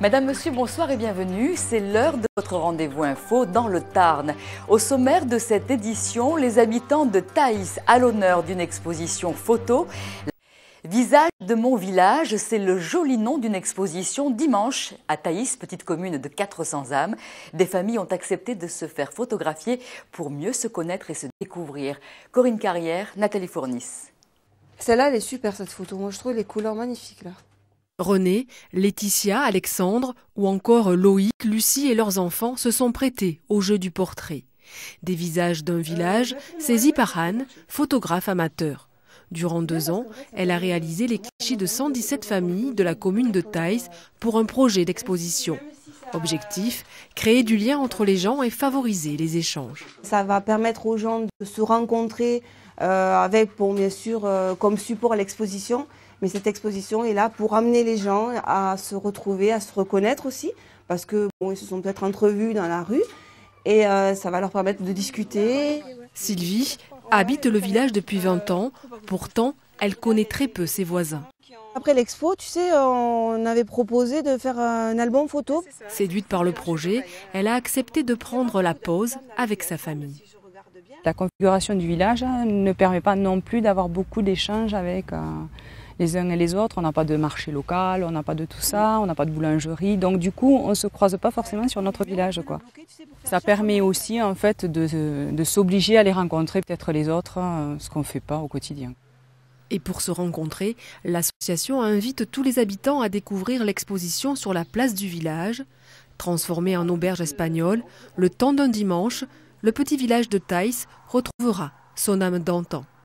Madame, Monsieur, bonsoir et bienvenue. C'est l'heure de votre rendez-vous info dans le Tarn. Au sommaire de cette édition, les habitants de Thaïs à l'honneur d'une exposition photo. Visage de mon village, c'est le joli nom d'une exposition dimanche à Thaïs, petite commune de 400 âmes. Des familles ont accepté de se faire photographier pour mieux se connaître et se découvrir. Corinne Carrière, Nathalie Fournis. Celle-là, elle est super cette photo. Moi, je trouve les couleurs magnifiques là. René, Laetitia, Alexandre ou encore Loïc, Lucie et leurs enfants se sont prêtés au jeu du portrait. Des visages d'un village saisis par Anne, photographe amateur. Durant deux ans, elle a réalisé les clichés de 117 familles de la commune de Thaïs pour un projet d'exposition. Objectif, créer du lien entre les gens et favoriser les échanges. Ça va permettre aux gens de se rencontrer euh, avec, pour bien sûr, euh, comme support à l'exposition, mais cette exposition est là pour amener les gens à se retrouver, à se reconnaître aussi, parce que bon, ils se sont peut-être entrevus dans la rue et euh, ça va leur permettre de discuter. Sylvie habite le village depuis 20 ans, pourtant elle connaît très peu ses voisins. Après l'expo, tu sais, on avait proposé de faire un album photo. Séduite par le projet, elle a accepté de prendre la pause avec sa famille. La configuration du village hein, ne permet pas non plus d'avoir beaucoup d'échanges avec... Euh, les uns et les autres. On n'a pas de marché local, on n'a pas de tout ça, on n'a pas de boulangerie. Donc du coup, on ne se croise pas forcément sur notre village. Quoi. Ça permet aussi en fait de, s'obliger à les rencontrer peut-être les autres, hein, ce qu'on ne fait pas au quotidien. Et pour se rencontrer, l'association invite tous les habitants à découvrir l'exposition sur la place du village. Transformée en auberge espagnole, le temps d'un dimanche, le petit village de Thaïs retrouvera son âme d'antan.